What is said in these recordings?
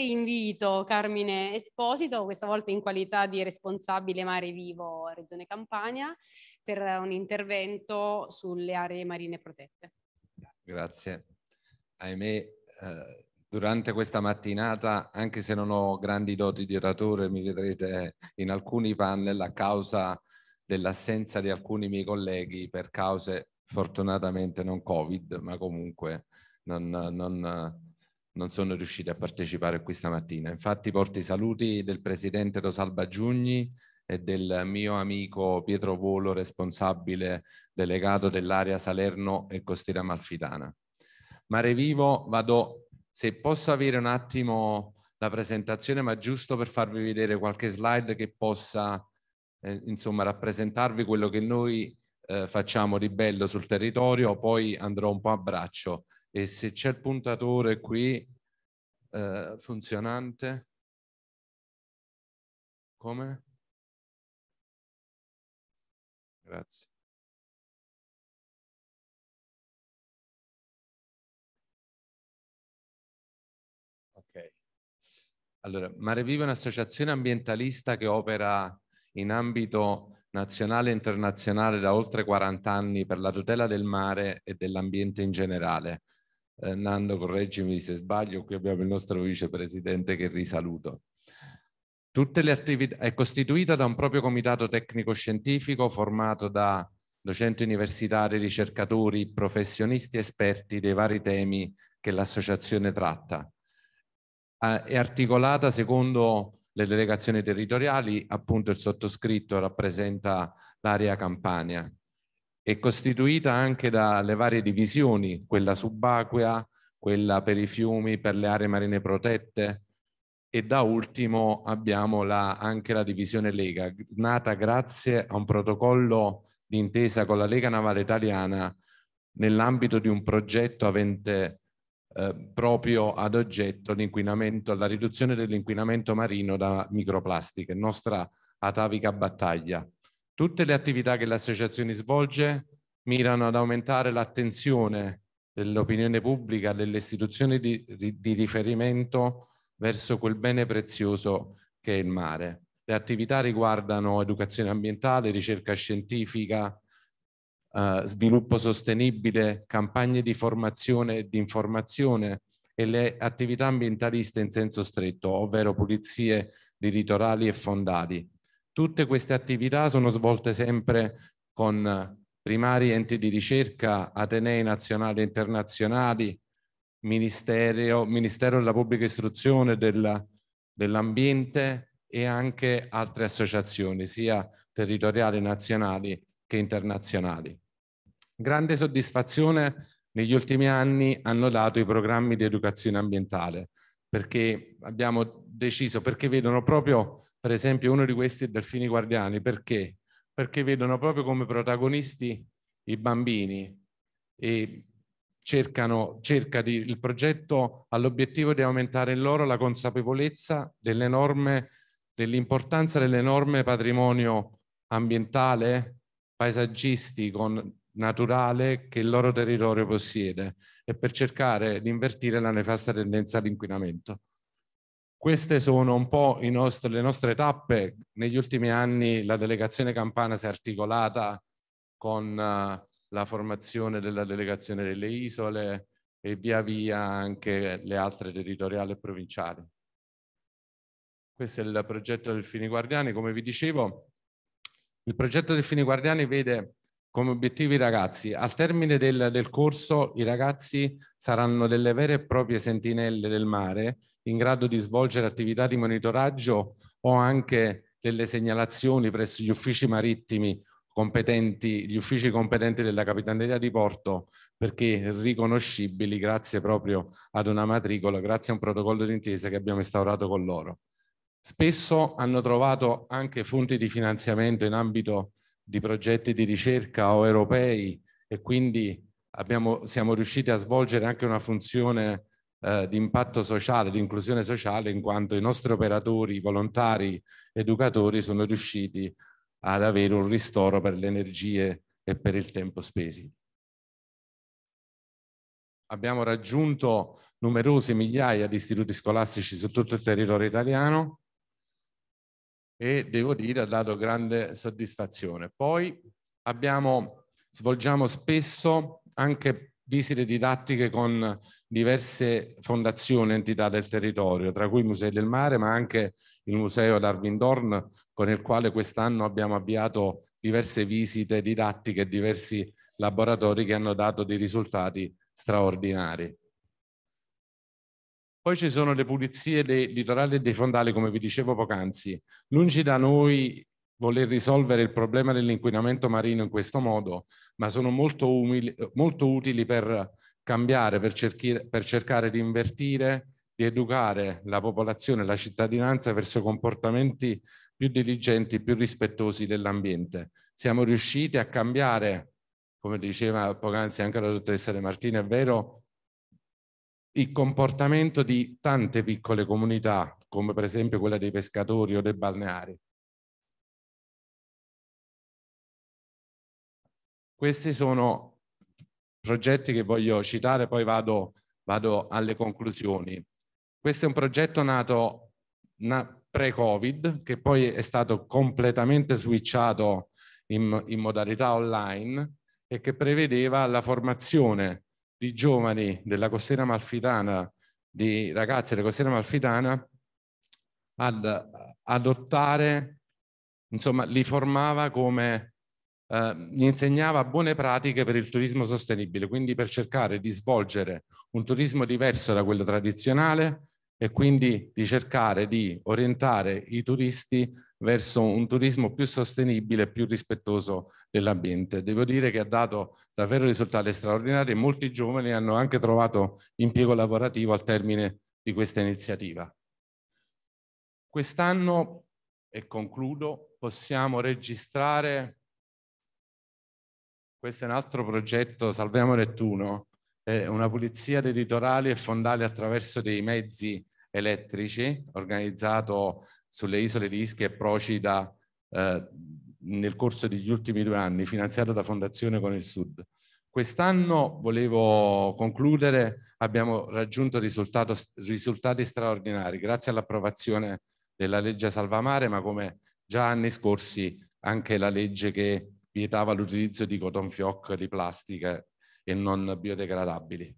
Invito Carmine Esposito, questa volta in qualità di responsabile Mare Vivo Regione Campania, per un intervento sulle aree marine protette. Grazie. Ahimè, eh, durante questa mattinata, anche se non ho grandi doti di oratore, mi vedrete in alcuni panel a causa dell'assenza di alcuni miei colleghi per cause fortunatamente non Covid, ma comunque non, non non sono riusciti a partecipare qui stamattina. Infatti porto i saluti del presidente Rosalba Giugni e del mio amico Pietro Volo, responsabile delegato dell'area Salerno e Costiera Malfitana. Mare Vivo, vado, se posso avere un attimo la presentazione, ma giusto per farvi vedere qualche slide che possa eh, insomma rappresentarvi quello che noi eh, facciamo di bello sul territorio, poi andrò un po' a braccio e se c'è il puntatore qui eh, funzionante, come? Grazie. Ok. Allora, Mare vive è un'associazione ambientalista che opera in ambito nazionale e internazionale da oltre 40 anni per la tutela del mare e dell'ambiente in generale eh, Nando correggimi se sbaglio, qui abbiamo il nostro vicepresidente che risaluto. Tutte le attività, è costituita da un proprio comitato tecnico-scientifico formato da docenti universitari, ricercatori, professionisti esperti dei vari temi che l'associazione tratta. Eh, è articolata secondo le delegazioni territoriali, appunto il sottoscritto rappresenta l'area Campania è costituita anche dalle varie divisioni, quella subacquea, quella per i fiumi, per le aree marine protette e da ultimo abbiamo la, anche la divisione Lega, nata grazie a un protocollo di intesa con la Lega Navale Italiana nell'ambito di un progetto avente eh, proprio ad oggetto l'inquinamento, la riduzione dell'inquinamento marino da microplastiche, nostra atavica battaglia. Tutte le attività che l'associazione svolge mirano ad aumentare l'attenzione dell'opinione pubblica, delle istituzioni di, di, riferimento verso quel bene prezioso che è il mare. Le attività riguardano educazione ambientale, ricerca scientifica, eh, sviluppo sostenibile, campagne di formazione e di informazione e le attività ambientaliste in senso stretto, ovvero pulizie di litorali e fondali, Tutte queste attività sono svolte sempre con primari enti di ricerca, atenei nazionali e internazionali, Ministero, Ministero della Pubblica Istruzione, dell'Ambiente e anche altre associazioni, sia territoriali nazionali che internazionali. Grande soddisfazione negli ultimi anni hanno dato i programmi di educazione ambientale, perché abbiamo deciso, perché vedono proprio per esempio uno di questi è Delfini Guardiani, perché? Perché vedono proprio come protagonisti i bambini e cercano, cerca di, il progetto ha l'obiettivo di aumentare in loro la consapevolezza dell'enorme, dell'importanza dell'enorme patrimonio ambientale, paesaggistico, naturale che il loro territorio possiede e per cercare di invertire la nefasta tendenza all'inquinamento. Queste sono un po' nostri, le nostre tappe. Negli ultimi anni la delegazione campana si è articolata con eh, la formazione della delegazione delle isole e via via anche le altre territoriali e provinciali. Questo è il progetto del Fini Guardiani. Come vi dicevo, il progetto del Fini Guardiani vede come obiettivo i ragazzi. Al termine del, del, corso i ragazzi saranno delle vere e proprie sentinelle del mare in grado di svolgere attività di monitoraggio o anche delle segnalazioni presso gli uffici marittimi competenti, gli uffici competenti della Capitaneria di Porto perché riconoscibili grazie proprio ad una matricola, grazie a un protocollo d'intesa che abbiamo instaurato con loro. Spesso hanno trovato anche fonti di finanziamento in ambito di progetti di ricerca o europei e quindi abbiamo, siamo riusciti a svolgere anche una funzione eh, di impatto sociale, di inclusione sociale, in quanto i nostri operatori, volontari, educatori sono riusciti ad avere un ristoro per le energie e per il tempo spesi. Abbiamo raggiunto numerose migliaia di istituti scolastici su tutto il territorio italiano, e devo dire ha dato grande soddisfazione. Poi abbiamo, svolgiamo spesso anche visite didattiche con diverse fondazioni e entità del territorio, tra cui Musei del Mare, ma anche il Museo Darwin Dorn, con il quale quest'anno abbiamo avviato diverse visite didattiche e diversi laboratori che hanno dato dei risultati straordinari. Poi ci sono le pulizie dei litorali e dei fondali, come vi dicevo poc'anzi. Lungi da noi voler risolvere il problema dell'inquinamento marino in questo modo, ma sono molto, umili, molto utili per cambiare, per, cerchi, per cercare di invertire, di educare la popolazione, la cittadinanza verso comportamenti più diligenti, più rispettosi dell'ambiente. Siamo riusciti a cambiare, come diceva poc'anzi anche la dottoressa De Martini, è vero, il comportamento di tante piccole comunità, come per esempio quella dei pescatori o dei balneari. Questi sono progetti che voglio citare, poi vado, vado alle conclusioni. Questo è un progetto nato na, pre-Covid, che poi è stato completamente switchato in, in modalità online e che prevedeva la formazione di giovani della costiera malfitana, di ragazzi della costiera malfitana ad eh, adottare, insomma, li formava come, eh, gli insegnava buone pratiche per il turismo sostenibile, quindi per cercare di svolgere un turismo diverso da quello tradizionale e quindi di cercare di orientare i turisti verso un turismo più sostenibile e più rispettoso dell'ambiente. Devo dire che ha dato davvero risultati straordinari e molti giovani hanno anche trovato impiego lavorativo al termine di questa iniziativa. Quest'anno, e concludo, possiamo registrare, questo è un altro progetto, Salviamo Nettuno, eh, una pulizia dei litorali e fondali attraverso dei mezzi elettrici, organizzato sulle isole di Ischia e Procida eh, nel corso degli ultimi due anni, finanziato da Fondazione con il Sud. Quest'anno, volevo concludere, abbiamo raggiunto risultati straordinari grazie all'approvazione della legge Salvamare, ma come già anni scorsi anche la legge che vietava l'utilizzo di cotton fioc di plastica e non biodegradabili.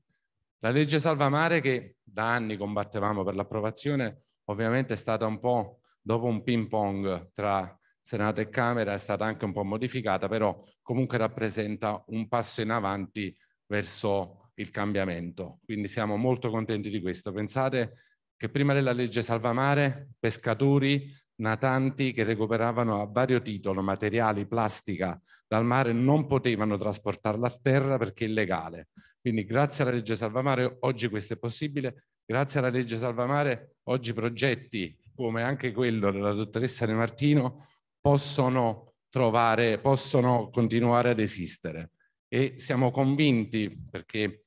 La legge Salvamare che da anni combattevamo per l'approvazione ovviamente è stata un po' dopo un ping pong tra Senato e Camera, è stata anche un po' modificata, però comunque rappresenta un passo in avanti verso il cambiamento. Quindi siamo molto contenti di questo. Pensate che prima della legge Salvamare, pescatori, natanti che recuperavano a vario titolo materiali, plastica dal mare non potevano trasportarla a terra perché è illegale. Quindi grazie alla legge Salvamare oggi questo è possibile, grazie alla legge Salvamare oggi progetti come anche quello della dottoressa De Martino possono trovare, possono continuare ad esistere e siamo convinti perché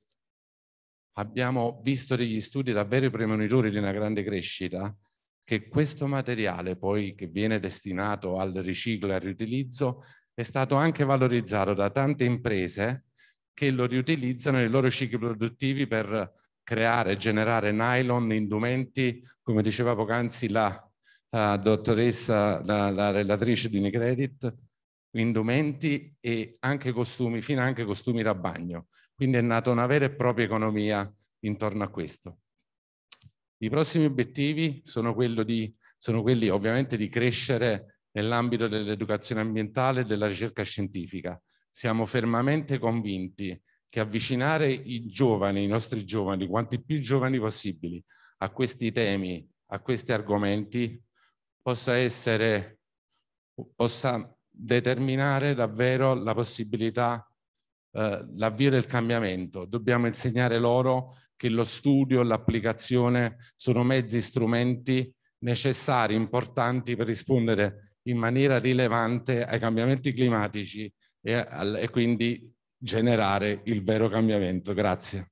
abbiamo visto degli studi davvero premonitori di una grande crescita che questo materiale poi che viene destinato al riciclo e al riutilizzo è stato anche valorizzato da tante imprese che lo riutilizzano nei loro cicli produttivi per creare e generare nylon, indumenti, come diceva poc'anzi la, la dottoressa, la, la relatrice di Unicredit, indumenti e anche costumi, fino anche costumi da bagno. Quindi è nata una vera e propria economia intorno a questo. I prossimi obiettivi sono, di, sono quelli ovviamente di crescere nell'ambito dell'educazione ambientale e della ricerca scientifica. Siamo fermamente convinti che avvicinare i giovani, i nostri giovani, quanti più giovani possibili, a questi temi, a questi argomenti, possa essere, possa determinare davvero la possibilità eh, l'avvio del cambiamento. Dobbiamo insegnare loro che lo studio, l'applicazione sono mezzi, strumenti necessari, importanti per rispondere in maniera rilevante ai cambiamenti climatici e, e quindi generare il vero cambiamento. Grazie.